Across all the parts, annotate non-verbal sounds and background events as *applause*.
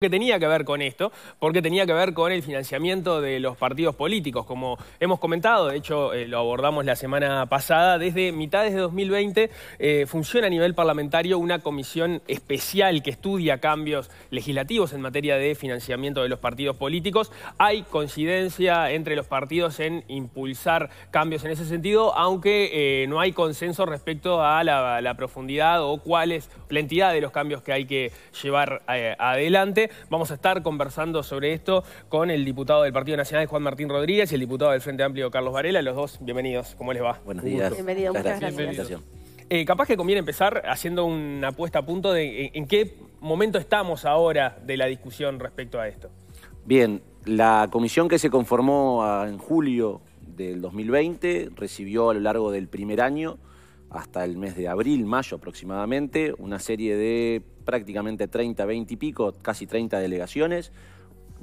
que tenía que ver con esto, porque tenía que ver con el financiamiento de los partidos políticos. Como hemos comentado, de hecho eh, lo abordamos la semana pasada, desde mitades de 2020 eh, funciona a nivel parlamentario una comisión especial que estudia cambios legislativos en materia de financiamiento de los partidos políticos. Hay coincidencia entre los partidos en impulsar cambios en ese sentido, aunque eh, no hay consenso respecto a la, profundidad o cuál es la entidad de los cambios que hay que llevar adelante. Vamos a estar conversando sobre esto con el diputado del Partido Nacional, Juan Martín Rodríguez, y el diputado del Frente Amplio, Carlos Varela. Los dos, bienvenidos. ¿Cómo les va? Buenos días. Bienvenido, muchas gracias. Eh, capaz que conviene empezar haciendo una apuesta a punto de en qué momento estamos ahora de la discusión respecto a esto. Bien, la comisión que se conformó ah, en julio del 2020 recibió a lo largo del primer año hasta el mes de abril, mayo aproximadamente, una serie de prácticamente 30, 20 y pico, casi 30 delegaciones,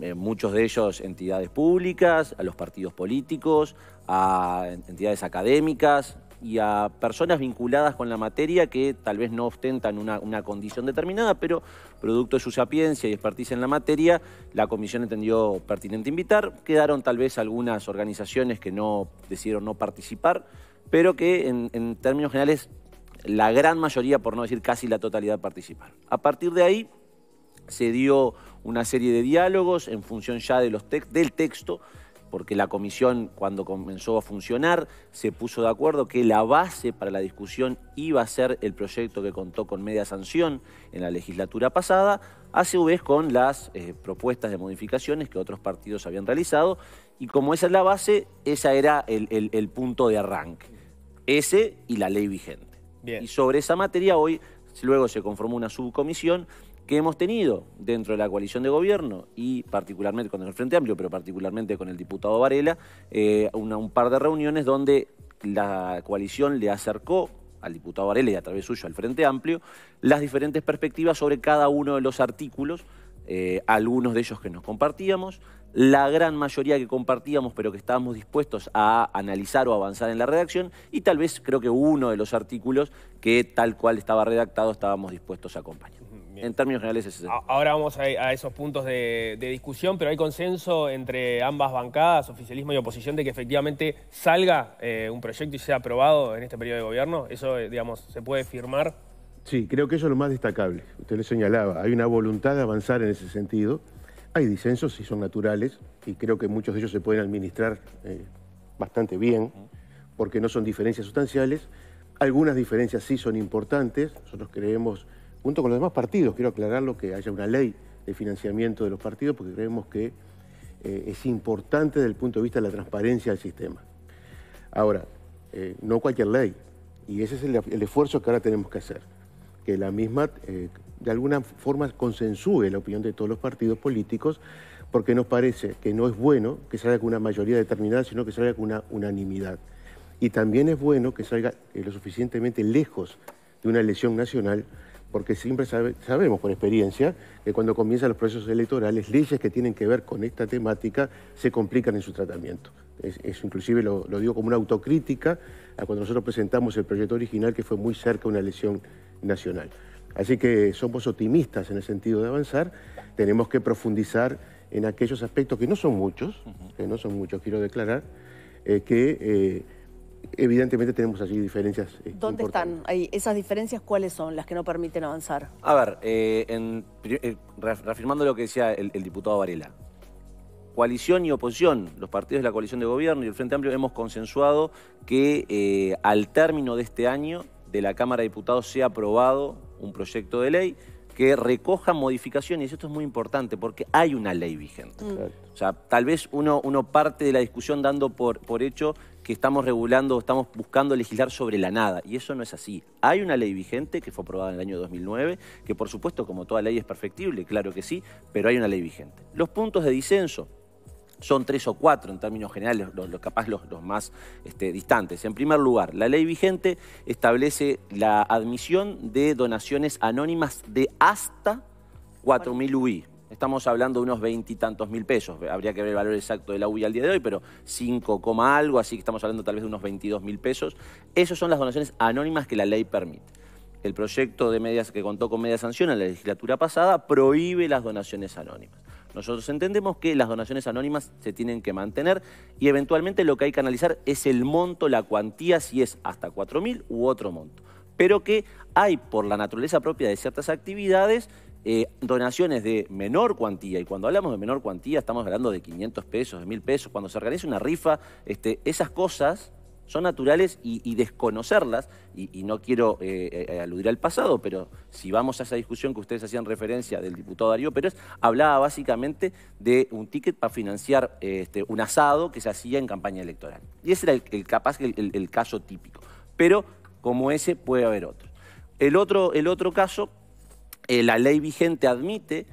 eh, muchos de ellos entidades públicas, a los partidos políticos, a entidades académicas y a personas vinculadas con la materia que tal vez no ostentan una, una condición determinada, pero producto de su sapiencia y expertise en la materia, la comisión entendió pertinente invitar. Quedaron tal vez algunas organizaciones que no decidieron no participar pero que en, términos generales la gran mayoría, por no decir casi la totalidad, participaron. A partir de ahí se dio una serie de diálogos en función ya de los del texto, porque la comisión cuando comenzó a funcionar se puso de acuerdo que la base para la discusión iba a ser el proyecto que contó con media sanción en la legislatura pasada, a su vez con las eh, propuestas de modificaciones que otros partidos habían realizado, y como esa es la base, esa era el punto de arranque ese y la ley vigente. Y sobre esa materia hoy luego se conformó una subcomisión que hemos tenido dentro de la coalición de gobierno y particularmente con el Frente Amplio, pero particularmente con el diputado Varela, eh, un par de reuniones donde la coalición le acercó al diputado Varela y a través suyo al Frente Amplio las diferentes perspectivas sobre cada uno de los artículos, eh, algunos de ellos que nos compartíamos, la gran mayoría que compartíamos, pero que estábamos dispuestos a analizar o avanzar en la redacción, y tal vez creo que uno de los artículos que tal cual estaba redactado estábamos dispuestos a acompañar. En términos generales es Ahora vamos a, esos puntos de, discusión, pero hay consenso entre ambas bancadas, oficialismo y oposición, de que efectivamente salga eh, un proyecto y sea aprobado en este periodo de gobierno. ¿Eso, eh, digamos, se puede firmar? Sí, creo que eso es lo más destacable. Usted lo señalaba. Hay una voluntad de avanzar en ese sentido. Hay disensos y son naturales y creo que muchos de ellos se pueden administrar eh, bastante bien porque no son diferencias sustanciales. Algunas diferencias sí son importantes. Nosotros creemos, junto con los demás partidos, quiero aclararlo, que haya una ley de financiamiento de los partidos porque creemos que eh, es importante desde el punto de vista de la transparencia del sistema. Ahora, eh, no cualquier ley, y ese es el, esfuerzo que ahora tenemos que hacer, que la misma de alguna forma consensúe la opinión de todos los partidos políticos, porque nos parece que no es bueno que salga con una mayoría determinada, sino que salga con una unanimidad. Y también es bueno que salga eh, lo suficientemente lejos de una elección nacional, porque siempre sabemos por experiencia que cuando comienzan los procesos electorales, leyes que tienen que ver con esta temática se complican en su tratamiento. eso inclusive lo, lo, digo como una autocrítica a cuando nosotros presentamos el proyecto original que fue muy cerca de una elección nacional. Así que somos optimistas en el sentido de avanzar, tenemos que profundizar en aquellos aspectos que no son muchos, que no son muchos, quiero declarar, eh, que eh, evidentemente tenemos allí diferencias. Eh, ¿Dónde están? ¿Esas diferencias cuáles son las que no permiten avanzar? A ver, en, reafirmando lo que decía el, diputado Varela, coalición y oposición, los partidos de la coalición de gobierno y el Frente Amplio hemos consensuado que al término de este año de la Cámara de Diputados sea aprobado un proyecto de ley que recoja modificaciones. Esto es muy importante porque hay una ley vigente. Mm. O sea, tal vez uno, parte de la discusión dando por, por hecho que estamos regulando, estamos buscando legislar sobre la nada. Y eso no es así. Hay una ley vigente que fue aprobada en el año 2009, que por supuesto, como toda ley, es perfectible, claro que sí, pero hay una ley vigente. Los puntos de disenso, son tres o cuatro en términos generales, los, capaz los, más este, distantes. En primer lugar, la ley vigente establece la admisión de donaciones anónimas de hasta 4.000 UI. Estamos hablando de unos veintitantos mil pesos. Habría que ver el valor exacto de la UI al día de hoy, pero 5, algo, así que estamos hablando tal vez de unos 22 mil pesos. Esas son las donaciones anónimas que la ley permite. El proyecto de medias que contó con media sanción en la legislatura pasada prohíbe las donaciones anónimas. Nosotros entendemos que las donaciones anónimas se tienen que mantener y eventualmente lo que hay que analizar es el monto, la cuantía, si es hasta 4.000 u otro monto. Pero que hay, por la naturaleza propia de ciertas actividades, eh, donaciones de menor cuantía, y cuando hablamos de menor cuantía estamos hablando de 500 pesos, de 1000 pesos, cuando se organiza una rifa, este, esas cosas son naturales y, desconocerlas, y, no quiero eh, eh, aludir al pasado, pero si vamos a esa discusión que ustedes hacían referencia del diputado Darío Pérez, hablaba básicamente de un ticket para financiar este, un asado que se hacía en campaña electoral. Y ese era el, capaz, el, caso típico. Pero como ese puede haber El otro, el otro caso, eh, la ley vigente admite,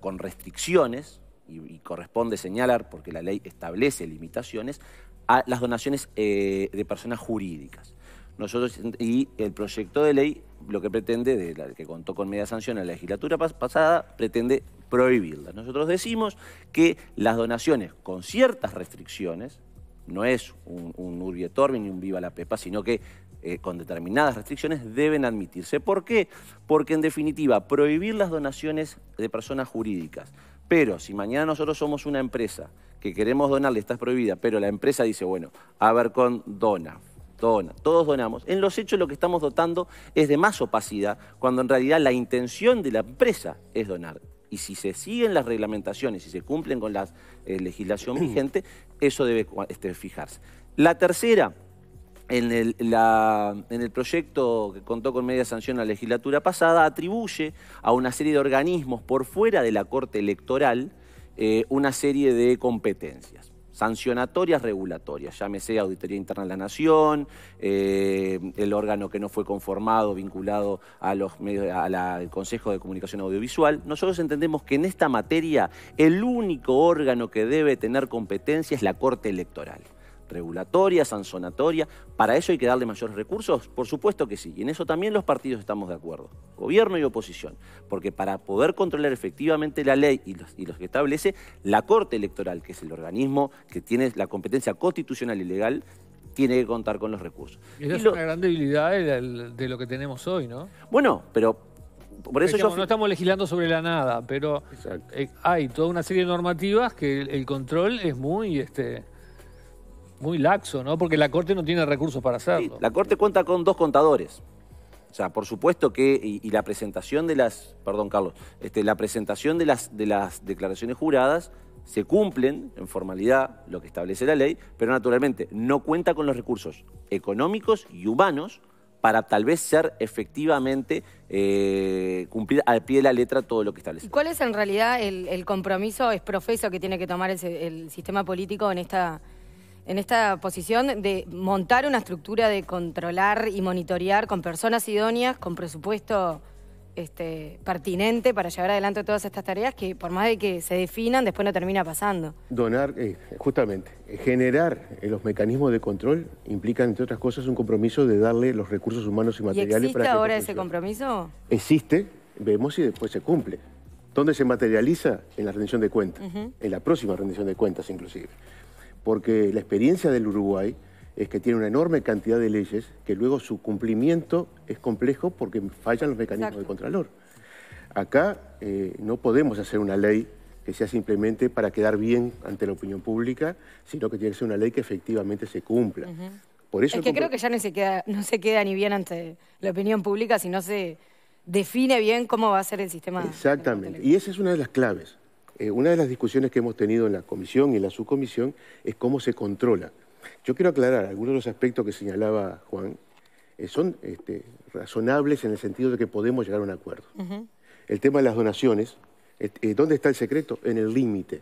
con restricciones, y corresponde señalar, porque la ley establece limitaciones, a las donaciones eh, de personas jurídicas. Nosotros, y el proyecto de ley, lo que pretende, de que contó con media sanción en la legislatura pasada, pretende prohibirlas. Nosotros decimos que las donaciones con ciertas restricciones, no es un, un Urbi ni un Viva la Pepa, sino que eh, con determinadas restricciones deben admitirse. ¿Por qué? Porque en definitiva, prohibir las donaciones de personas jurídicas. Pero si mañana nosotros somos una empresa que queremos donarle, está prohibida, pero la empresa dice, bueno, a ver con dona, dona, todos donamos. En los hechos lo que estamos dotando es de más opacidad, cuando en realidad la intención de la empresa es donar. Y si se siguen las reglamentaciones, y se cumplen con la eh, legislación *clears throat* vigente, eso debe este, fijarse. La tercera, en el, en el, proyecto que contó con media sanción la legislatura pasada, atribuye a una serie de organismos por fuera de la Corte Electoral eh, una serie de competencias sancionatorias regulatorias, llámese Auditoría Interna de la Nación, eh, el órgano que no fue conformado, vinculado a los al Consejo de Comunicación Audiovisual. Nosotros entendemos que en esta materia el único órgano que debe tener competencia es la Corte Electoral regulatoria, sanzonatoria, ¿Para eso hay que darle mayores recursos? Por supuesto que sí. Y en eso también los partidos estamos de acuerdo, gobierno y oposición. Porque para poder controlar efectivamente la ley y los, que establece, la Corte Electoral, que es el organismo que tiene la competencia constitucional y legal, tiene que contar con los recursos. esa es una gran debilidad de lo que tenemos hoy, ¿no? Bueno, pero por eso yo... No estamos legislando sobre la nada, pero eh, hay toda una serie de normativas que el, control es muy... Este muy laxo, ¿no? Porque la Corte no tiene recursos para hacerlo. la Corte cuenta con dos contadores. O sea, por supuesto que, y, la presentación de las, perdón Carlos, este, la presentación de las, de las declaraciones juradas se cumplen en formalidad lo que establece la ley, pero naturalmente no cuenta con los recursos económicos y humanos para tal vez ser efectivamente eh, cumplir al pie de la letra todo lo que establece. ¿Y cuál es en realidad el, compromiso es profeso que tiene que tomar el sistema político en esta en esta posición de montar una estructura de controlar y monitorear con personas idóneas, con presupuesto este, pertinente para llevar adelante todas estas tareas que por más de que se definan, después no termina pasando. Donar, eh, justamente, generar eh, los mecanismos de control implica, entre otras cosas, un compromiso de darle los recursos humanos y materiales. ¿Y existe ahora ese compromiso? Existe, vemos si después se cumple. ¿Dónde se materializa? En la rendición de cuentas, en la próxima rendición de cuentas inclusive porque la experiencia del Uruguay es que tiene una enorme cantidad de leyes que luego su cumplimiento es complejo porque fallan los mecanismos de Contralor. Acá eh, no podemos hacer una ley que sea simplemente para quedar bien ante la opinión pública, sino que tiene que ser una ley que efectivamente se cumpla. Por eso es que creo que ya no se, queda, no se queda ni bien ante la opinión pública si no se define bien cómo va a ser el sistema. Exactamente, y esa es una de las claves. Eh, una de las discusiones que hemos tenido en la comisión y en la subcomisión es cómo se controla. Yo quiero aclarar algunos de los aspectos que señalaba Juan. Eh, son este, razonables en el sentido de que podemos llegar a un acuerdo. El tema de las donaciones, eh, ¿dónde está el secreto? En el límite.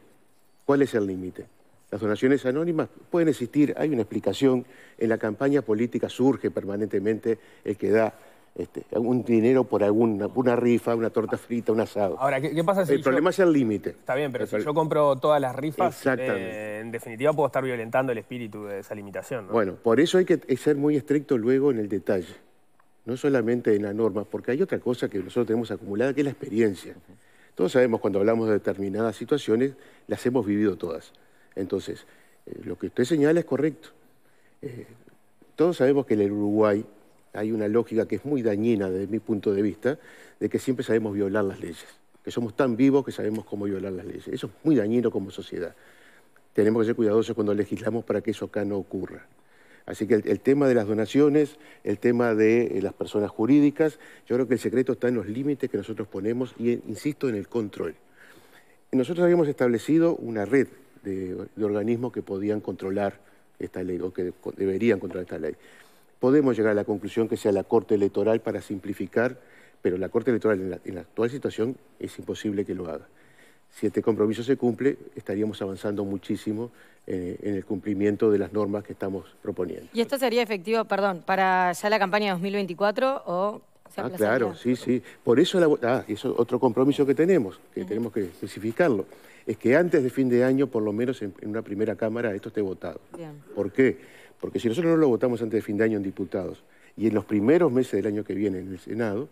¿Cuál es el límite? Las donaciones anónimas pueden existir, hay una explicación, en la campaña política surge permanentemente el que da un este, dinero por alguna una rifa, una torta frita, un asado. Ahora, ¿qué, pasa si El problema es el límite. Está bien, pero si yo compro todas las rifas, eh, en definitiva puedo estar violentando el espíritu de esa limitación. Bueno, por eso hay que ser muy estricto luego en el detalle, no solamente en la norma, porque hay otra cosa que nosotros tenemos acumulada, que es la experiencia. Todos sabemos cuando hablamos de determinadas situaciones, las hemos vivido todas. Entonces, eh, lo que usted señala es correcto. Eh, todos sabemos que en el Uruguay hay una lógica que es muy dañina desde mi punto de vista, de que siempre sabemos violar las leyes, que somos tan vivos que sabemos cómo violar las leyes. Eso es muy dañino como sociedad. Tenemos que ser cuidadosos cuando legislamos para que eso acá no ocurra. Así que el, tema de las donaciones, el tema de eh, las personas jurídicas, yo creo que el secreto está en los límites que nosotros ponemos y, insisto, en el control. Nosotros habíamos establecido una red de organismos que podían controlar esta ley o que deberían controlar esta ley. Podemos llegar a la conclusión que sea la Corte Electoral para simplificar, pero la Corte Electoral en la, actual situación es imposible que lo haga. Si este compromiso se cumple, estaríamos avanzando muchísimo eh, en el cumplimiento de las normas que estamos proponiendo. ¿Y esto sería efectivo, perdón, para ya la campaña 2024 o Ah, claro, sí, sí. Por eso, la, ah, otro compromiso que tenemos, que tenemos que especificarlo, es que antes de fin de año, por lo menos en, una primera cámara, esto esté votado. ¿Por qué? Porque si nosotros no lo votamos antes de fin de año en diputados y en los primeros meses del año que viene en el Senado,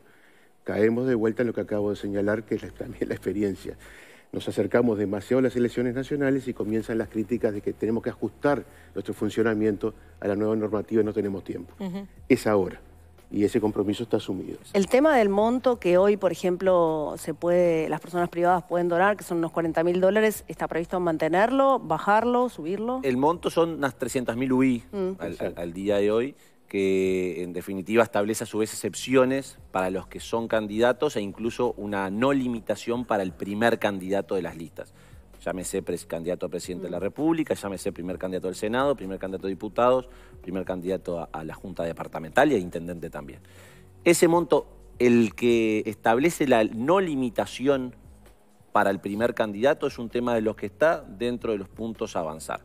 caemos de vuelta en lo que acabo de señalar, que es también la experiencia. Nos acercamos demasiado a las elecciones nacionales y comienzan las críticas de que tenemos que ajustar nuestro funcionamiento a la nueva normativa y no tenemos tiempo. Es ahora y ese compromiso está asumido. El tema del monto que hoy, por ejemplo, se puede, las personas privadas pueden donar, que son unos 40 mil dólares, ¿está previsto mantenerlo, bajarlo, subirlo? El monto son unas 300 mil UI mm. al día de hoy que en definitiva establece a su vez excepciones para los que son candidatos e incluso una no limitación para el primer candidato de las listas llámese candidato a presidente de la mm. República, llámese primer candidato al Senado, primer candidato a diputados, primer candidato a, la Junta Departamental y a intendente también. Ese monto, el que establece la no limitación para el primer candidato, es un tema de los que está dentro de los puntos a avanzar.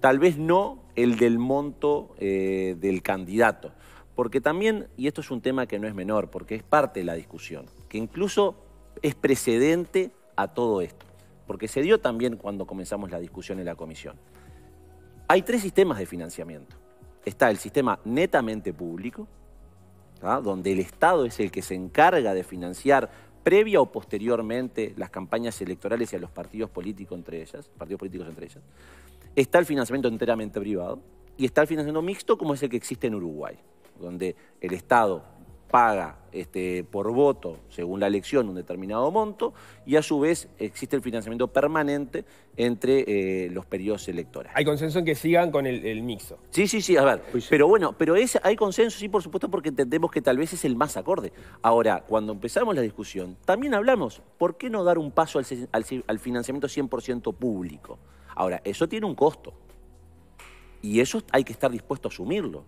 Tal vez no el del monto eh, del candidato, porque también, y esto es un tema que no es menor, porque es parte de la discusión, que incluso es precedente a todo esto porque se dio también cuando comenzamos la discusión en la comisión. Hay tres sistemas de financiamiento. Está el sistema netamente público, donde el Estado es el que se encarga de financiar previa o posteriormente las campañas electorales y a los partidos políticos entre ellas, partidos políticos entre ellas. Está el financiamiento enteramente privado y está el financiamiento mixto como es el que existe en Uruguay, donde el Estado paga este, por voto, según la elección, un determinado monto, y a su vez existe el financiamiento permanente entre eh, los periodos electorales. Hay consenso en que sigan con el, mixo. Sí, sí, sí, a ver. Pero bueno, pero hay consenso, sí, por supuesto, porque entendemos que tal vez es el más acorde. Ahora, cuando empezamos la discusión, también hablamos, ¿por qué no dar un paso al, al financiamiento 100% público? Ahora, eso tiene un costo. Y eso hay que estar dispuesto a asumirlo.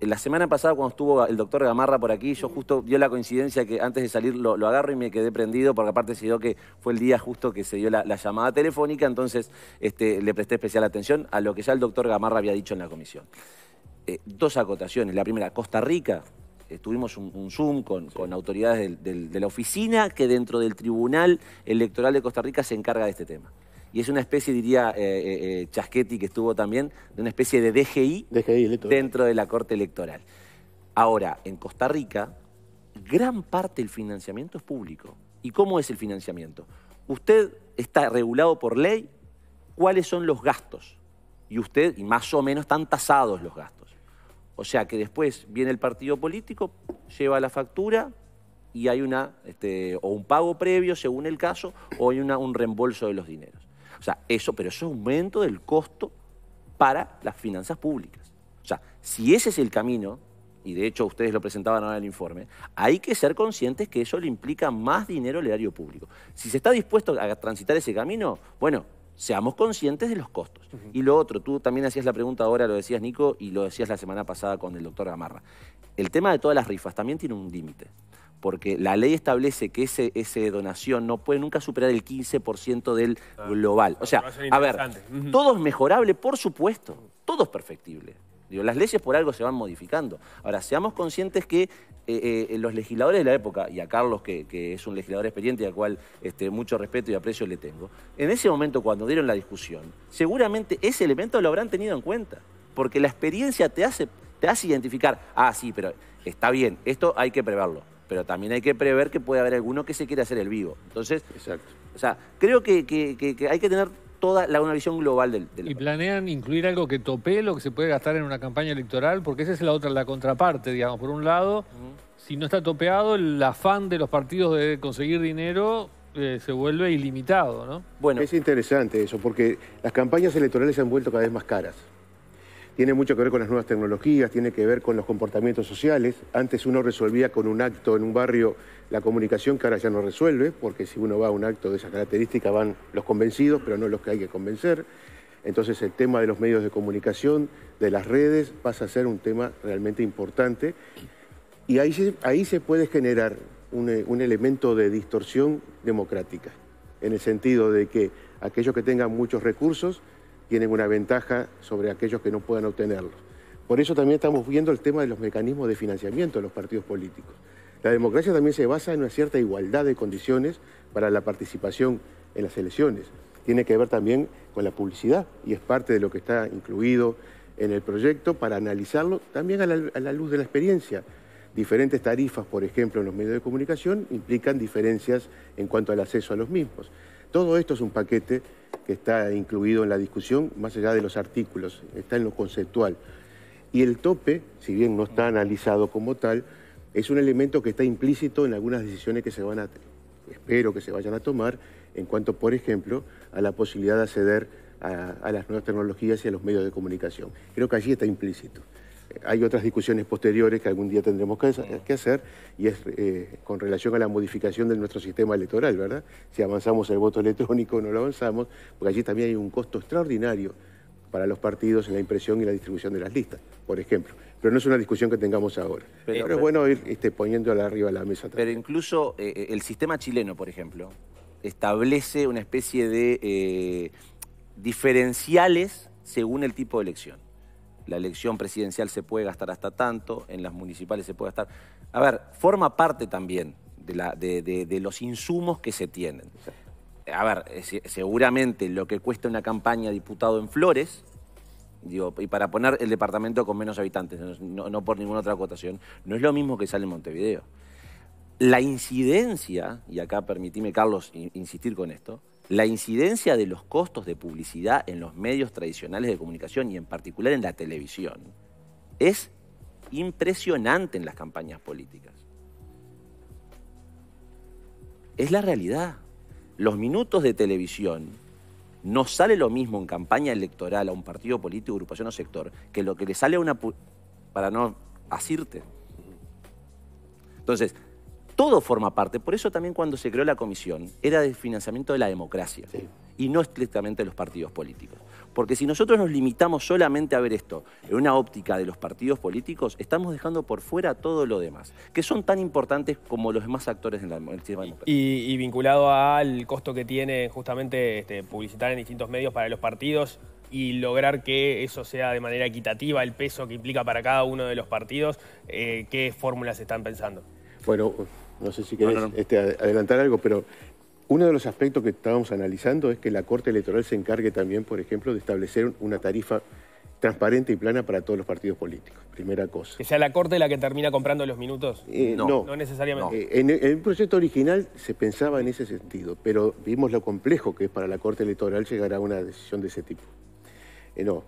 Eh, la semana pasada cuando estuvo el doctor Gamarra por aquí, yo justo dio la coincidencia que antes de salir lo, agarro y me quedé prendido, porque aparte se dio que fue el día justo que se dio la, llamada telefónica, entonces este, le presté especial atención a lo que ya el doctor Gamarra había dicho en la comisión. Eh, dos acotaciones. La primera, Costa Rica. estuvimos tuvimos un, Zoom con, autoridades de la oficina que dentro del Tribunal Electoral de Costa Rica se encarga de este tema y es una especie, diría eh, eh, eh, Chaschetti, que estuvo también, de una especie de DGI, dentro de la Corte Electoral. Ahora, en Costa Rica, gran parte del financiamiento es público. ¿Y cómo es el financiamiento? Usted está regulado por ley cuáles son los gastos. Y usted, y más o menos, están tasados los gastos. O sea que después viene el partido político, lleva la factura, y hay una, este, o un pago previo según el caso, o hay un reembolso de los dineros. O sea, eso, pero eso es aumento del costo para las finanzas públicas. O sea, si ese es el camino, y de hecho ustedes lo presentaban ahora en el informe, hay que ser conscientes que eso le implica más dinero al erario público. Si se está dispuesto a transitar ese camino, bueno, seamos conscientes de los costos. Y lo otro, tú también hacías la pregunta ahora, lo decías Nico, y lo decías la semana pasada con el doctor Gamarra. El tema de todas las rifas también tiene un límite porque la ley establece que ese, donación no puede nunca superar el 15% del global. O sea, a ver, todo es mejorable, por supuesto, todo es perfectible. las leyes por algo se van modificando. Ahora, seamos conscientes que eh, eh, los legisladores de la época, y a Carlos, que, es un legislador experiente y al cual este, mucho respeto y aprecio le tengo, en ese momento cuando dieron la discusión, seguramente ese elemento lo habrán tenido en cuenta, porque la experiencia te hace, te hace identificar, ah, sí, pero está bien, esto hay que preverlo pero también hay que prever que puede haber alguno que se quiera hacer el vivo. Entonces, Exacto. o sea, creo que, hay que tener toda la, una visión global del... ¿Y planean incluir algo que tope lo que se puede gastar en una campaña electoral? Porque esa es la otra, la contraparte, digamos. Por un lado, si no está topeado, el afán de los partidos de conseguir dinero eh, se vuelve ilimitado, ¿no? Bueno. Es interesante eso, porque las campañas electorales se han vuelto cada vez más caras tiene mucho que ver con las nuevas tecnologías, tiene que ver con los comportamientos sociales. Antes uno resolvía con un acto en un barrio la comunicación que ahora ya no resuelve, porque si uno va a un acto de esa característica van los convencidos, pero no los que hay que convencer. Entonces el tema de los medios de comunicación, de las redes, pasa a ser un tema realmente importante. Y ahí se, ahí se puede generar un, eh, un elemento de distorsión democrática, en el sentido de que aquellos que tengan muchos recursos tienen una ventaja sobre aquellos que no puedan obtenerlos. Por eso también estamos viendo el tema de los mecanismos de financiamiento de los partidos políticos. La democracia también se basa en una cierta igualdad de condiciones para la participación en las elecciones. Tiene que ver también con la publicidad y es parte de lo que está incluido en el proyecto para analizarlo también a la luz de la experiencia. Diferentes tarifas, por ejemplo, en los medios de comunicación implican diferencias en cuanto al acceso a los mismos. Todo esto es un paquete que está incluido en la discusión, más allá de los artículos, está en lo conceptual. Y el tope, si bien no está analizado como tal, es un elemento que está implícito en algunas decisiones que se van a, espero que se vayan a tomar, en cuanto, por ejemplo, a la posibilidad de acceder a, a las nuevas tecnologías y a los medios de comunicación. Creo que allí está implícito hay otras discusiones posteriores que algún día tendremos que, hacer y es eh, con relación a la modificación de nuestro sistema electoral, ¿verdad? Si avanzamos el voto electrónico o no lo avanzamos, porque allí también hay un costo extraordinario para los partidos en la impresión y la distribución de las listas, por ejemplo. Pero no es una discusión que tengamos ahora. Pero, es bueno ir este, poniéndola arriba de la mesa. Pero incluso eh, eh, el sistema chileno, por ejemplo, establece una especie de diferenciales según el tipo de elección la elección presidencial se puede gastar hasta tanto, en las municipales se puede gastar. A ver, forma parte también de, la, de, los insumos que se tienen. A ver, seguramente lo que cuesta una campaña diputado en Flores, digo, y para poner el departamento con menos habitantes, no, por ninguna otra acotación, no es lo mismo que sale en Montevideo. La incidencia, y acá permitime, Carlos, insistir con esto, la incidencia de los costos de publicidad en los medios tradicionales de comunicación y en particular en la televisión es impresionante en las campañas políticas. Es la realidad. Los minutos de televisión no sale lo mismo en campaña electoral a un partido político, agrupación o sector que lo que le sale a una... para no asirte. Entonces, todo forma parte. Por eso también cuando se creó la comisión era de financiamiento de la democracia y no estrictamente de los partidos políticos. Porque si nosotros nos limitamos solamente a ver esto en una óptica de los partidos políticos, estamos dejando por fuera todo lo demás, que son tan importantes como los demás actores en, la, Y, vinculado al costo que tiene justamente este, publicitar en distintos medios para los partidos y lograr que eso sea de manera equitativa el peso que implica para cada uno de los partidos, eh, ¿qué fórmulas están pensando? Bueno, no sé si querés este, adelantar algo, pero uno de los aspectos que estábamos analizando es que la Corte Electoral se encargue también, por ejemplo, de establecer una tarifa transparente y plana para todos los partidos políticos. Primera cosa. ¿Que sea la Corte la que termina comprando los minutos? Eh, no, no. necesariamente. Eh, en, el, proyecto original se pensaba en ese sentido, pero vimos lo complejo que es para la Corte Electoral llegar a una decisión de ese tipo. Eh, no,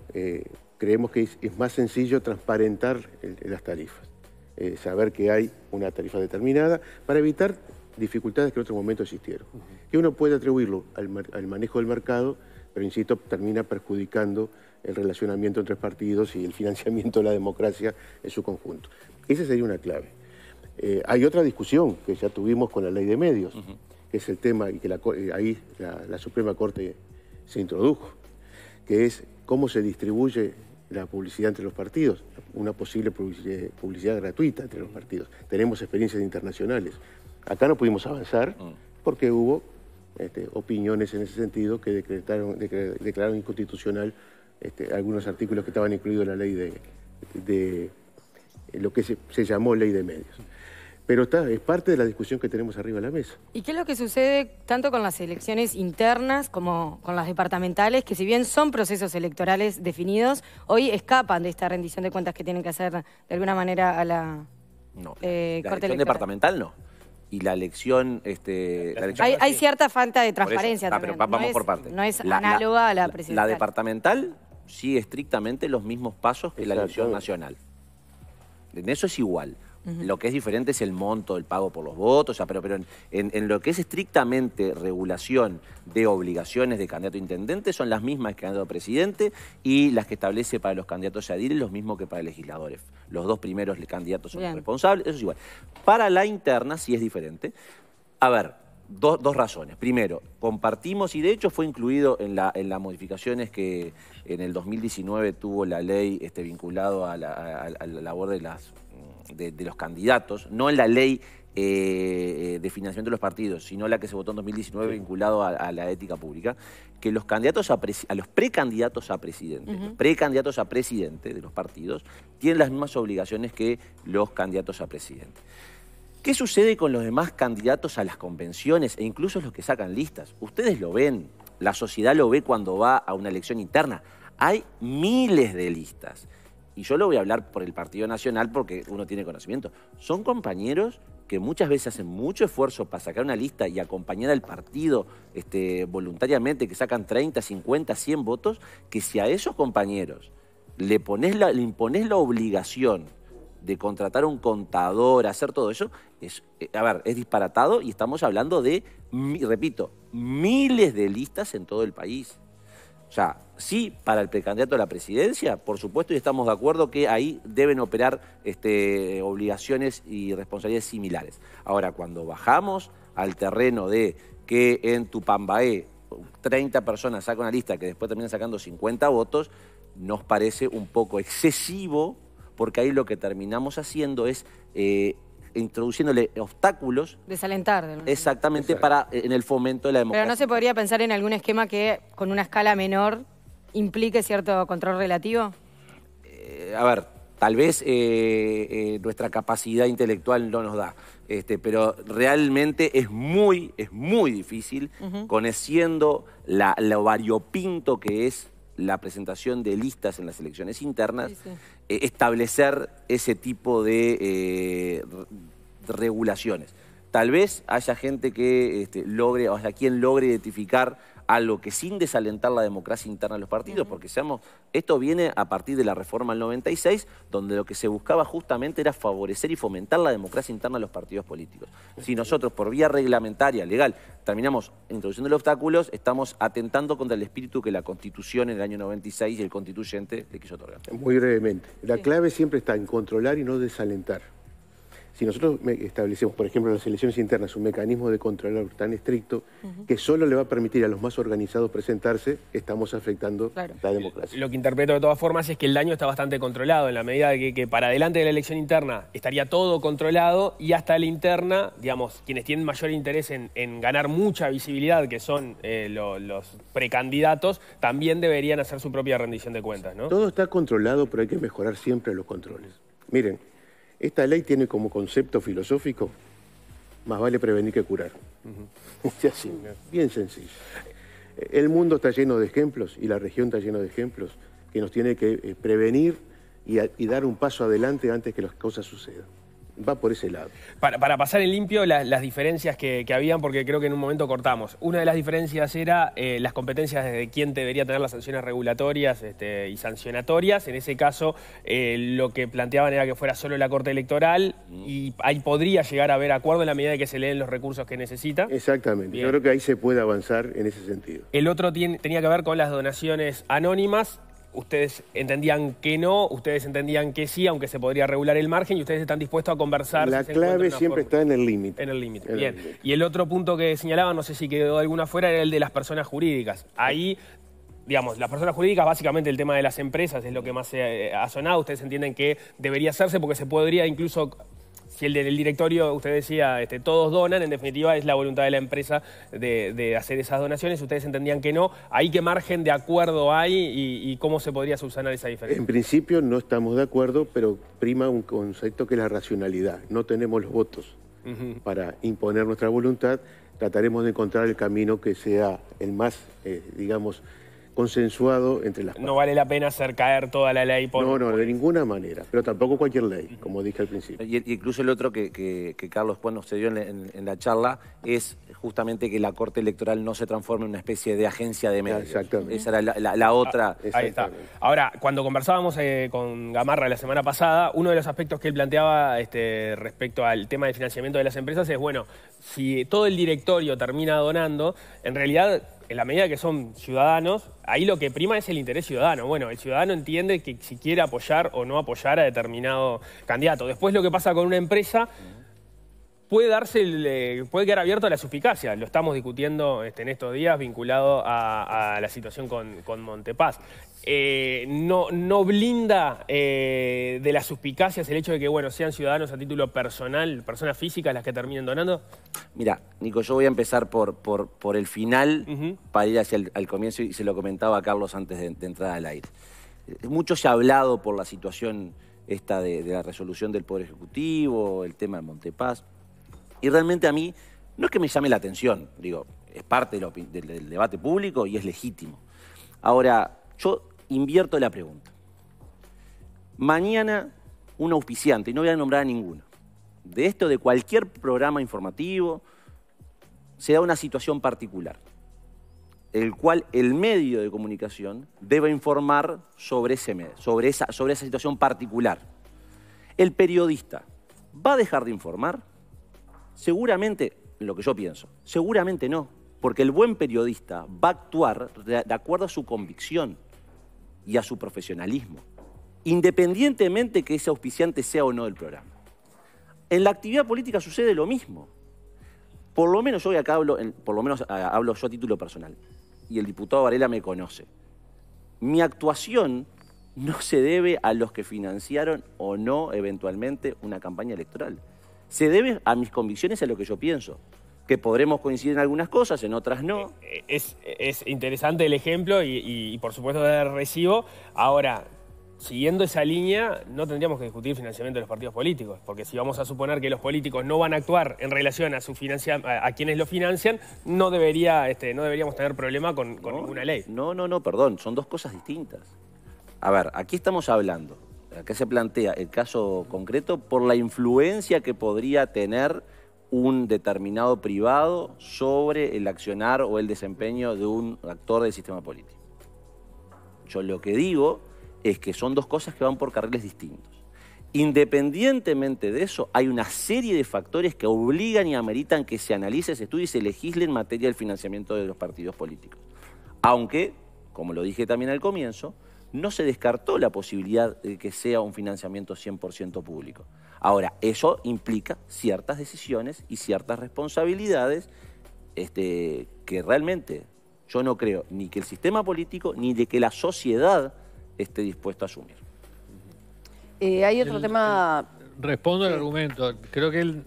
creemos que es, más sencillo transparentar las tarifas. Eh, saber que hay una tarifa determinada, para evitar dificultades que en otro momento existieron. Que uno puede atribuirlo al, manejo del mercado, pero insisto, termina perjudicando el relacionamiento entre partidos y el *laughs* financiamiento de la democracia en su conjunto. Esa sería una clave. Eh, hay otra discusión que ya tuvimos con la ley de medios, que es el tema y que eh, ahí la Suprema Corte se introdujo, que es cómo se distribuye la publicidad entre los partidos, una posible eh, publicidad gratuita entre los partidos. Tenemos experiencias internacionales. Acá no pudimos avanzar ah. porque hubo este, opiniones en ese sentido que declararon inconstitucional este, algunos artículos que estaban incluidos en la ley de, lo que se, llamó ley de medios. Pero es parte de la discusión que tenemos arriba de la mesa. ¿Y qué es lo que sucede tanto con las elecciones internas como con las departamentales, que si bien son procesos electorales definidos, hoy escapan de esta rendición de cuentas que tienen que hacer de alguna manera a la no. Eh, la elección departamental no. Y la elección... Este, hay, cierta falta de transparencia ah, también. vamos no por es, parte. No es la, análoga a la presidencial. La departamental sigue estrictamente los mismos pasos que la elección nacional. En eso es igual. Lo que es diferente es el monto, del pago por los votos, o pero, pero en, lo que es estrictamente regulación de obligaciones de candidato intendente son las mismas que han dado presidente y las que establece para los candidatos a es lo mismo que para legisladores. Los dos primeros candidatos son responsables, eso es igual. Para la interna sí es diferente. A ver, dos razones. Primero, compartimos, y de hecho fue incluido en, la, en las modificaciones que en el 2019 tuvo la ley este, vinculado a la labor de las de, los candidatos, no en la ley eh, eh, de financiamiento de los partidos, sino la que se votó en 2019 vinculada vinculado a, la ética pública, que los candidatos a, los precandidatos a presidente, los precandidatos a presidente de los partidos, tienen las mismas obligaciones que los candidatos a presidente. ¿Qué sucede con los demás candidatos a las convenciones e incluso los que sacan listas? Ustedes lo ven, la sociedad lo ve cuando va a una elección interna. Hay miles de listas y yo lo voy a hablar por el Partido Nacional porque uno tiene conocimiento, son compañeros que muchas veces hacen mucho esfuerzo para sacar una lista y acompañar al partido este, voluntariamente, que sacan 30, 50, 100 votos, que si a esos compañeros le, pones la, le impones la obligación de contratar un contador, hacer todo eso, es, eh, a ver, es disparatado y estamos hablando de, repito, miles de listas en todo el país. O sea, sí para el precandidato a la presidencia, por supuesto, y estamos de acuerdo que ahí deben operar este, obligaciones y responsabilidades similares. Ahora, cuando bajamos al terreno de que en Tupambaé 30 personas sacan una lista que después terminan sacando 50 votos, nos parece un poco excesivo, porque ahí lo que terminamos haciendo es eh, introduciéndole obstáculos. Desalentar. De exactamente, para eh, en el fomento de la democracia. Pero no se podría pensar en algún esquema que con una escala menor implique cierto control relativo. Eh, a ver, tal vez eh, nuestra capacidad intelectual no nos da. Este, pero realmente es muy, es muy difícil, conociendo la, lo variopinto que es la presentación de listas en las elecciones internas, eh, establecer ese tipo de eh, regulaciones. Tal vez haya gente que este, logre, o sea, quien logre identificar a lo que sin desalentar la democracia interna de los partidos, porque seamos, esto viene a partir de la reforma del 96, donde lo que se buscaba justamente era favorecer y fomentar la democracia interna de los partidos políticos. Si nosotros por vía reglamentaria, legal, terminamos introduciendo los obstáculos, estamos atentando contra el espíritu que la Constitución en el año 96 y el constituyente le quiso otorgar. Muy brevemente, la clave siempre está en controlar y no desalentar. Si nosotros establecemos, por ejemplo, en las elecciones internas un mecanismo de control tan estricto que solo le va a permitir a los más organizados presentarse, estamos afectando la democracia. Lo que interpreto de todas formas es que el daño está bastante controlado, en la medida de que, para adelante de la elección interna estaría todo controlado y hasta la interna, digamos, quienes tienen mayor interés en, ganar mucha visibilidad, que son eh, los precandidatos, también deberían hacer su propia rendición de cuentas, ¿no? Todo está controlado, pero hay que mejorar siempre los controles. Miren, esta ley tiene como concepto filosófico, más vale prevenir que curar. *laughs* bien sencillo. El mundo está lleno de ejemplos y la región está llena de ejemplos que nos tiene que eh, prevenir y dar un paso adelante antes que las cosas sucedan va por ese lado. Para, pasar en limpio las diferencias que, habían, porque creo que en un momento cortamos. Una de las diferencias era eh, las competencias de quién debería tener las sanciones regulatorias este, y sancionatorias. En ese caso, eh, lo que planteaban era que fuera solo la Corte Electoral y ahí podría llegar a haber acuerdo en la medida de que se leen los recursos que necesita. Exactamente. Yo creo que ahí se puede avanzar en ese sentido. El otro tenía que ver con las donaciones anónimas ustedes entendían que no, ustedes entendían que sí, aunque se podría regular el margen y ustedes están dispuestos a conversar. La clave siempre está en el límite. En el límite, bien. Y el otro punto que señalaba, no sé si quedó alguna fuera, era el de las personas jurídicas. Ahí digamos, las personas jurídicas, básicamente el tema de las empresas es lo que más se ha eh, sonado. Ustedes entienden que debería hacerse porque se podría incluso si el del directorio, usted decía, este, todos donan, en definitiva es la voluntad de la empresa de, hacer esas donaciones, ustedes entendían que no, ¿Hay qué margen de acuerdo hay y, cómo se podría subsanar esa diferencia? En principio no estamos de acuerdo, pero prima un concepto que es la racionalidad, no tenemos los votos para imponer nuestra voluntad, trataremos de encontrar el camino que sea el más, eh, digamos, consensuado entre las partes. No vale la pena hacer caer toda la ley por... No, no, de ninguna manera, pero tampoco cualquier ley, como dije al principio. Y, incluso el otro que, Carlos Puan se dio en, la charla es justamente que la Corte Electoral no se transforme en una especie de agencia de medios. Exactamente. Esa era la, otra... Ah, ahí está. Ahora, cuando conversábamos eh, con Gamarra la semana pasada, uno de los aspectos que él planteaba este, respecto al tema de financiamiento de las empresas es, bueno, si todo el directorio termina donando, en realidad en la medida que son ciudadanos, ahí lo que prima es el interés ciudadano. Bueno, el ciudadano entiende que si quiere apoyar o no apoyar a determinado candidato. Después lo que pasa con una empresa puede darse eh, puede quedar abierto a la suficacia. Lo estamos discutiendo este, en estos días vinculado a, la situación con, con Montepaz. Eh, no, no, blinda eh, de las suspicacias el hecho de que bueno sean ciudadanos a título personal, personas físicas las que terminen donando? Mira, Nico, yo voy a empezar por, por, el final para ir hacia el comienzo y se lo comentaba a Carlos antes de, entrar al aire. Mucho se ha hablado por la situación esta de, la resolución del Poder Ejecutivo, el tema de Montepaz, y realmente a mí no es que me llame la atención, digo, es parte del, del debate público y es legítimo. Ahora, yo invierto la pregunta. Mañana un auspiciante, y no voy a nombrar a ninguno, de esto, de cualquier programa informativo, se da una situación particular, el cual el medio de comunicación debe informar sobre, ese, sobre, esa, sobre esa situación particular. El periodista va a dejar de informar, seguramente, lo que yo pienso, seguramente no, porque el buen periodista va a actuar de acuerdo a su convicción y a su profesionalismo, independientemente que ese auspiciante sea o no del programa. En la actividad política sucede lo mismo. Por lo menos yo hoy acá hablo, por lo menos hablo yo a título personal, y el diputado Varela me conoce. Mi actuación no se debe a los que financiaron o no eventualmente una campaña electoral. Se debe a mis convicciones y a lo que yo pienso que podremos coincidir en algunas cosas, en otras no. Eh, eh, es, es interesante el ejemplo y, por supuesto de recibo. Ahora, siguiendo esa línea, no tendríamos que discutir financiamiento de los partidos políticos, porque si vamos a suponer que los políticos no van a actuar en relación a su a, quienes lo financian, no debería, este, no deberíamos tener problema con, ninguna ley. No, no, no, perdón, son dos cosas distintas. A ver, aquí estamos hablando, qué se plantea el caso concreto por la influencia que podría tener un determinado privado sobre el accionar o el desempeño de un actor del sistema político. Yo lo que digo es que son dos cosas que van por carriles distintos. Independientemente de eso, hay una serie de factores que obligan y ameritan que se analice, se estudie y se legisle en materia del financiamiento de los partidos políticos. Aunque, como lo dije también al comienzo, no se descartó la posibilidad de que sea un financiamiento 100% público. Ahora, eso implica ciertas decisiones y ciertas responsabilidades este, que realmente yo no creo ni que el sistema político ni de que la sociedad esté dispuesta a asumir. Eh, hay otro tema... respondo al argumento. Creo que en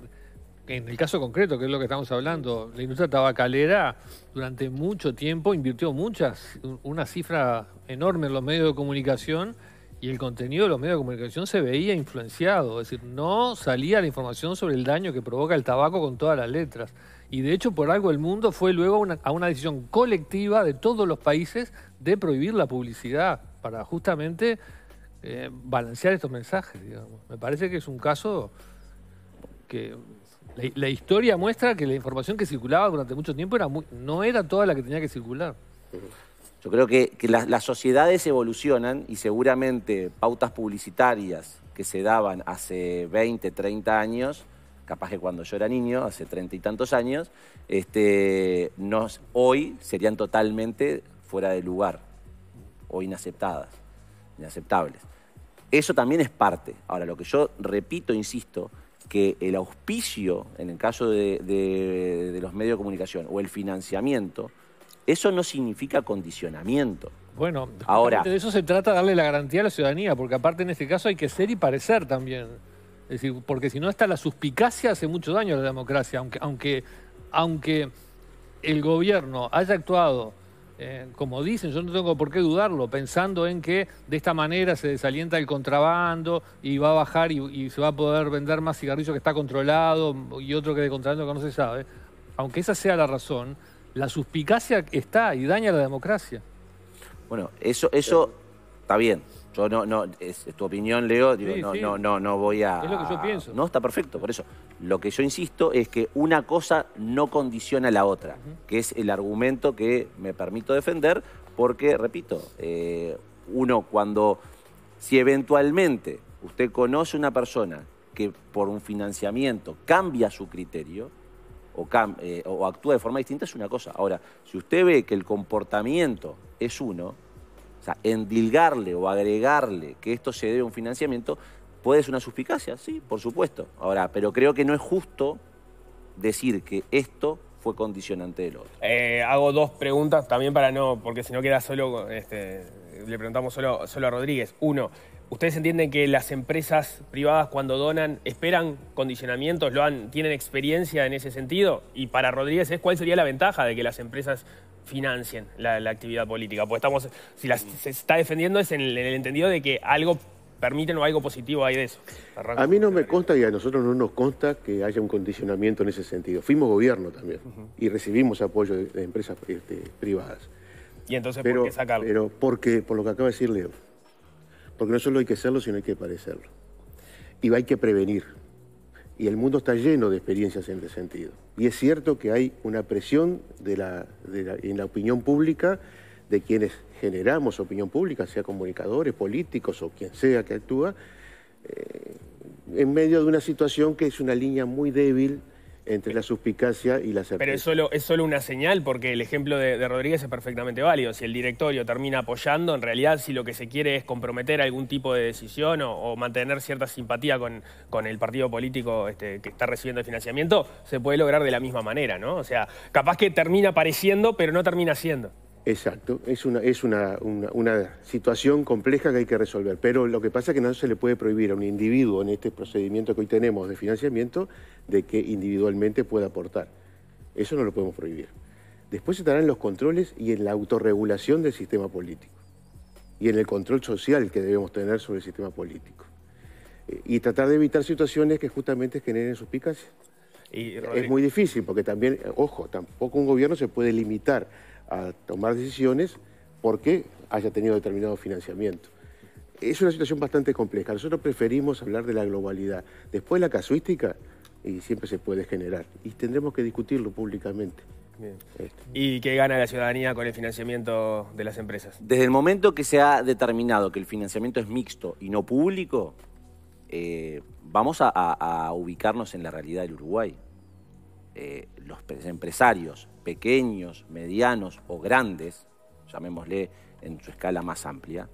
el caso concreto, que es lo que estamos hablando, la industria tabacalera durante mucho tiempo invirtió muchas, una cifra enorme en los medios de comunicación y el contenido de los medios de comunicación se veía influenciado, es decir, no salía la información sobre el daño que provoca el tabaco con todas las letras. Y de hecho, por algo el mundo fue luego a una decisión colectiva de todos los países de prohibir la publicidad para justamente eh, balancear estos mensajes. Me parece que es un caso que la, historia muestra que la información que circulaba durante mucho tiempo no era toda la que tenía que circular. Yo creo que, las, sociedades evolucionan y seguramente pautas publicitarias que se daban hace 20, 30 años capaz que cuando yo era niño, hace treinta y tantos años, este, hoy serían totalmente fuera de lugar o inaceptadas, inaceptables. Eso también es parte. Ahora, lo que yo repito, insisto, que el auspicio, en el caso de los medios de comunicación, o el financiamiento, eso no significa condicionamiento. Bueno, ahora de eso se trata darle la garantía a la ciudadanía, porque aparte en este caso hay que ser y parecer también. Es decir, porque si no está la suspicacia hace mucho daño a la democracia, aunque, aunque, aunque el gobierno haya actuado eh, como dicen, yo no tengo por qué dudarlo, pensando en que de esta manera se desalienta el contrabando y va a bajar y, se va a poder vender más cigarrillos que está controlado y otro que de contrabando que no se sabe. Aunque esa sea la razón, la suspicacia está y daña la democracia. Bueno, eso, eso está bien. Yo no, no, es, tu opinión, Leo, no, no, no, no voy a. Es lo que yo pienso. No, está perfecto, por eso. Lo que yo insisto es que una cosa no condiciona la otra, que es el argumento que me permito defender, porque, repito, eh, uno cuando. Si eventualmente usted conoce una persona que por un financiamiento cambia su criterio, eh, o, actúa de forma distinta es una cosa. Ahora, si usted ve que el comportamiento es uno, o sea, endilgarle o agregarle que esto se debe a un financiamiento, puede ser una suspicacia, sí, por supuesto. Ahora, pero creo que no es justo decir que esto fue condicionante del otro. Eh, hago dos preguntas también para no, porque si no queda solo, este, le preguntamos solo, solo a Rodríguez. Uno, ¿Ustedes entienden que las empresas privadas cuando donan esperan condicionamientos, lo han, tienen experiencia en ese sentido? Y para Rodríguez, ¿cuál sería la ventaja de que las empresas financien la, actividad política? Porque estamos, si las, se está defendiendo es en el, entendido de que algo permiten o algo positivo hay de eso. a mí no me consta y a nosotros no nos consta que haya un condicionamiento en ese sentido. Fuimos gobierno también y recibimos apoyo de, empresas este, privadas. ¿Y entonces por qué sacarlo? Pero porque, por lo que acaba de decir Leo, porque no solo hay que serlo, sino hay que parecerlo. Y hay que prevenir. Y el mundo está lleno de experiencias en ese sentido. Y es cierto que hay una presión de la, en la opinión pública de quienes generamos opinión pública, sea comunicadores, políticos o quien sea que actúa, eh, en medio de una situación que es una línea muy débil entre la suspicacia y la certeza. Pero es solo, es solo una señal, porque el ejemplo de, Rodríguez es perfectamente válido. Si el directorio termina apoyando, en realidad si lo que se quiere es comprometer algún tipo de decisión o, mantener cierta simpatía con, con el partido político este, que está recibiendo el financiamiento, se puede lograr de la misma manera, ¿no? O sea, capaz que termina pareciendo, pero no termina siendo. Exacto, es, una, es una, situación compleja que hay que resolver, pero lo que pasa es que no se le puede prohibir a un individuo en este procedimiento que hoy tenemos de financiamiento de que individualmente pueda aportar. Eso no lo podemos prohibir. Después estarán los controles y en la autorregulación del sistema político y en el control social que debemos tener sobre el sistema político. Eh, y tratar de evitar situaciones que justamente generen suspicacia. Y, es muy difícil porque también, eh, ojo, tampoco un gobierno se puede limitar a tomar decisiones porque haya tenido determinado financiamiento. Es una situación bastante compleja. Nosotros preferimos hablar de la globalidad. Después la casuística, y siempre se puede generar. Y tendremos que discutirlo públicamente. ¿Y qué gana la ciudadanía con el financiamiento de las empresas? Desde el momento que se ha determinado que el financiamiento es mixto y no público, eh, vamos a ubicarnos en la realidad del Uruguay. Eh, los empresarios pequeños, medianos o grandes, llamémosle en su escala más amplia,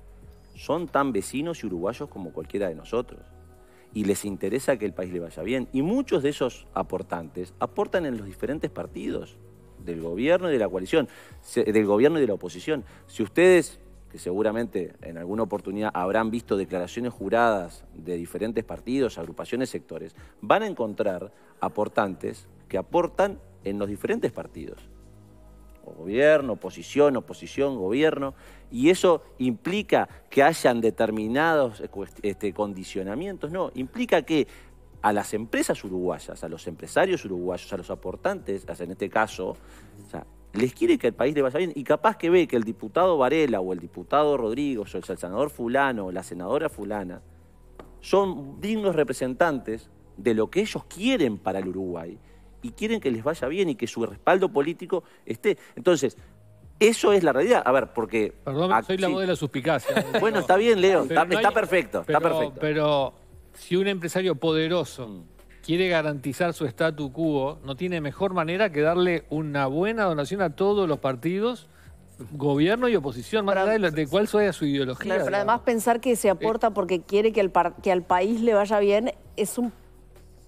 son tan vecinos y uruguayos como cualquiera de nosotros. Y les interesa que el país le vaya bien. Y muchos de esos aportantes aportan en los diferentes partidos del gobierno y de la coalición, del gobierno y de la oposición. Si ustedes, que seguramente en alguna oportunidad habrán visto declaraciones juradas de diferentes partidos, agrupaciones, sectores, van a encontrar aportantes que aportan en los diferentes partidos. O gobierno, oposición, oposición, gobierno, y eso implica que hayan determinados eh, este, condicionamientos, no, implica que a las empresas uruguayas, a los empresarios uruguayos, a los aportantes, en este caso, les quiere que el país le vaya bien y capaz que ve que el diputado Varela o el diputado rodrigo o el senador fulano o la senadora fulana son dignos representantes de lo que ellos quieren para el Uruguay y quieren que les vaya bien y que su respaldo político esté. Entonces, eso es la realidad. A ver, porque... Perdón, soy la voz de la suspicacia. *laughs* bueno, está bien, Leo, está, perfecto, pero, está perfecto. Pero si un empresario poderoso mm. quiere garantizar su statu quo, no tiene mejor manera que darle una buena donación a todos los partidos gobierno y oposición, más allá de, cuál sea su ideología. Claro, pero además pensar que se aporta eh, porque quiere que, el que al país le vaya bien es un,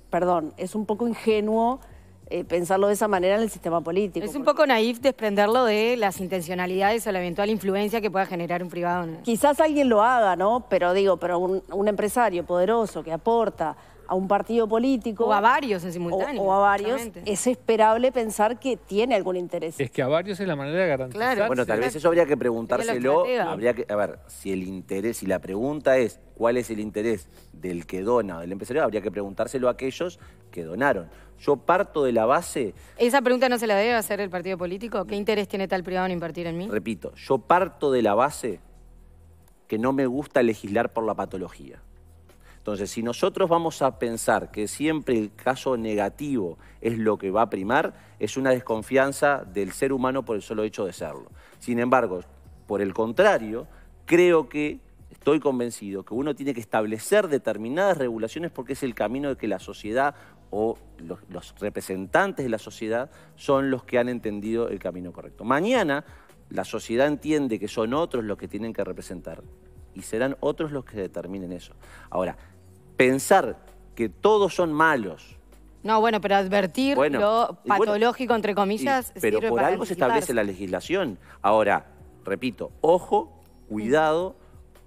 perdón, es un poco ingenuo eh, pensarlo de esa manera en el sistema político. Es un poco naif desprenderlo de las intencionalidades o la eventual influencia que pueda generar un privado. Quizás alguien lo haga, ¿no? Pero digo, pero un, empresario poderoso que aporta a un partido político. O a varios en simultáneo. O, a varios. Es esperable pensar que tiene algún interés. Es que a varios es la manera de garantizar. Bueno, tal vez eso habría que preguntárselo. Habría que, a ver, si el interés, y la pregunta es cuál es el interés del que dona o del empresario, habría que preguntárselo a aquellos que donaron. Yo parto de la base... ¿Esa pregunta no se la debe hacer el partido político? ¿Qué interés tiene tal privado en invertir en mí? Repito, yo parto de la base que no me gusta legislar por la patología. Entonces, si nosotros vamos a pensar que siempre el caso negativo es lo que va a primar, es una desconfianza del ser humano por el solo hecho de serlo. Sin embargo, por el contrario, creo que estoy convencido que uno tiene que establecer determinadas regulaciones porque es el camino de que la sociedad o los, representantes de la sociedad son los que han entendido el camino correcto. Mañana la sociedad entiende que son otros los que tienen que representar y serán otros los que determinen eso. Ahora, pensar que todos son malos. No, bueno, pero advertir lo patológico, entre comillas, Pero por algo se establece la legislación. Ahora, repito, ojo, cuidado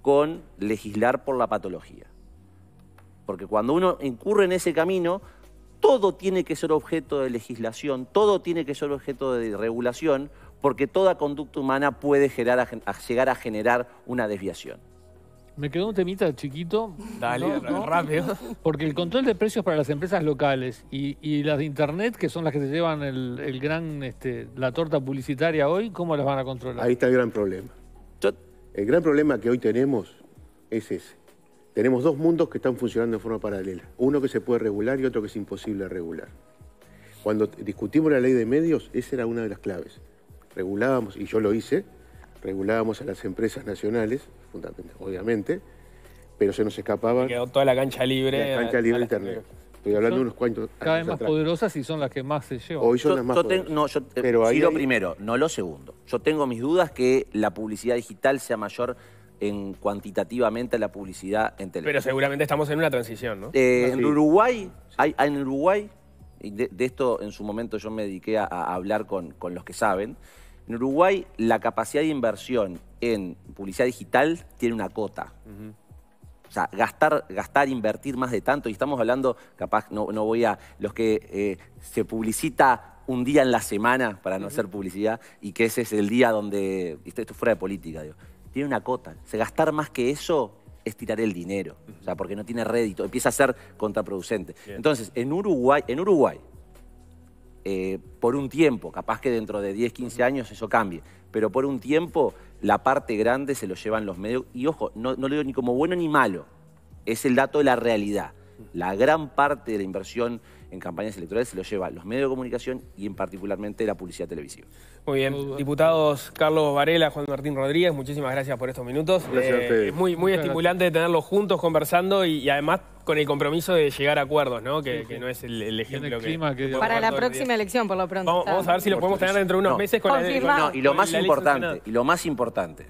con legislar por la patología. Porque cuando uno incurre en ese camino, todo tiene que ser objeto de legislación, todo tiene que ser objeto de regulación, porque toda conducta humana puede llegar a generar una desviación. Me quedó un temita chiquito. Dale, rápido. Porque el control de precios para las empresas locales y, las de Internet, que son las que se llevan el, gran, este, la torta publicitaria hoy, ¿cómo las van a controlar? Ahí está el gran problema. El gran problema que hoy tenemos es ese tenemos dos mundos que están funcionando de forma paralela. Uno que se puede regular y otro que es imposible regular. Cuando discutimos la ley de medios, esa era una de las claves. Regulábamos, y yo lo hice, regulábamos a las empresas nacionales, obviamente, pero se nos escapaba... Quedó toda la cancha libre. La cancha eh, libre del internet. Estoy hablando de unos cuantos. Cada vez más poderosas y son las que más se llevan. Hoy son las más poderosas. no, Pero ahí, lo primero, no lo segundo. Yo tengo mis dudas que la publicidad digital sea mayor en cuantitativamente la publicidad en televisión. Pero seguramente estamos en una transición, ¿no? Eh, en Uruguay, hay, en Uruguay, de, de, esto en su momento yo me dediqué a, hablar con, con, los que saben, en Uruguay la capacidad de inversión en publicidad digital tiene una cota. O sea, gastar, gastar, invertir más de tanto, y estamos hablando, capaz, no, no voy a los que eh, se publicita un día en la semana para no hacer publicidad, y que ese es el día donde, esto, esto fuera de política, digo, tiene una cota. se gastar más que eso es tirar el dinero, o sea, porque no tiene rédito, empieza a ser contraproducente. Entonces, en Uruguay, en Uruguay eh, por un tiempo, capaz que dentro de 10, 15 años eso cambie, pero por un tiempo la parte grande se lo llevan los medios, y ojo, no, no lo digo ni como bueno ni malo, es el dato de la realidad. La gran parte de la inversión en campañas electorales se lo lleva los medios de comunicación y en particularmente la publicidad televisiva. Muy bien, diputados Carlos Varela, Juan Martín Rodríguez, muchísimas gracias por estos minutos. Eh, es muy, muy estimulante tenerlos juntos conversando y, además con el compromiso de llegar a acuerdos, ¿no? Que, no es el, ejemplo que... para la próxima elección, por lo pronto. Vamos, a ver si lo podemos tener dentro de unos meses con y lo más importante, y lo más importante,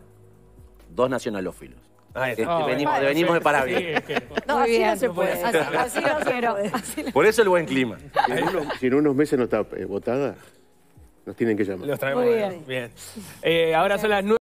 dos nacionalófilos. Ah, venimos, de Parabia. No, así bien, no se puede. Así, así no Por eso el buen clima. Si en unos, meses no está votada, eh, nos tienen que llamar. Los traemos. bien. bien. Eh, ahora son las nueve.